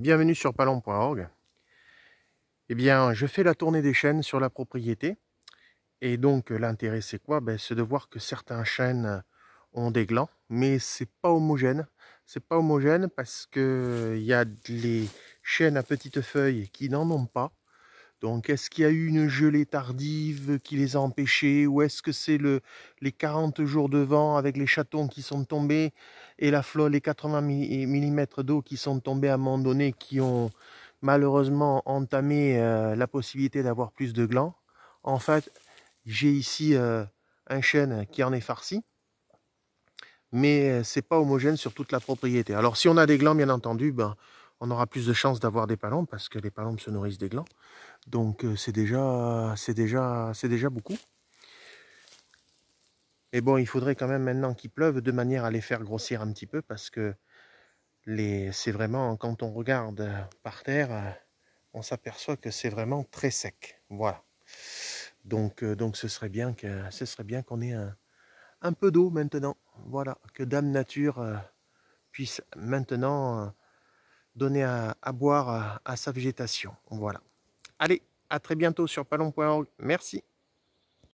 Bienvenue sur palon.org. Eh bien, je fais la tournée des chaînes sur la propriété. Et donc, l'intérêt, c'est quoi ben, C'est de voir que certains chênes ont des glands, mais c'est pas homogène. C'est pas homogène parce que il y a les chaînes à petites feuilles qui n'en ont pas. Donc, est-ce qu'il y a eu une gelée tardive qui les a empêchés Ou est-ce que c'est le, les 40 jours de vent avec les chatons qui sont tombés et la flotte, les 80 mm d'eau qui sont tombés à un moment donné, qui ont malheureusement entamé euh, la possibilité d'avoir plus de glands En fait, j'ai ici euh, un chêne qui en est farci, mais n'est euh, pas homogène sur toute la propriété. Alors, si on a des glands, bien entendu, ben, on aura plus de chances d'avoir des palombes parce que les palombes se nourrissent des glands. Donc euh, c'est déjà, déjà, déjà beaucoup. Et bon, il faudrait quand même maintenant qu'il pleuve de manière à les faire grossir un petit peu parce que c'est vraiment, quand on regarde euh, par terre, euh, on s'aperçoit que c'est vraiment très sec. Voilà. Donc, donc ce serait bien que ce serait bien qu'on ait un peu d'eau maintenant. Voilà, que Dame Nature puisse maintenant donner à, boire à, à sa végétation. Voilà. Allez, à très bientôt sur palon.org. Merci.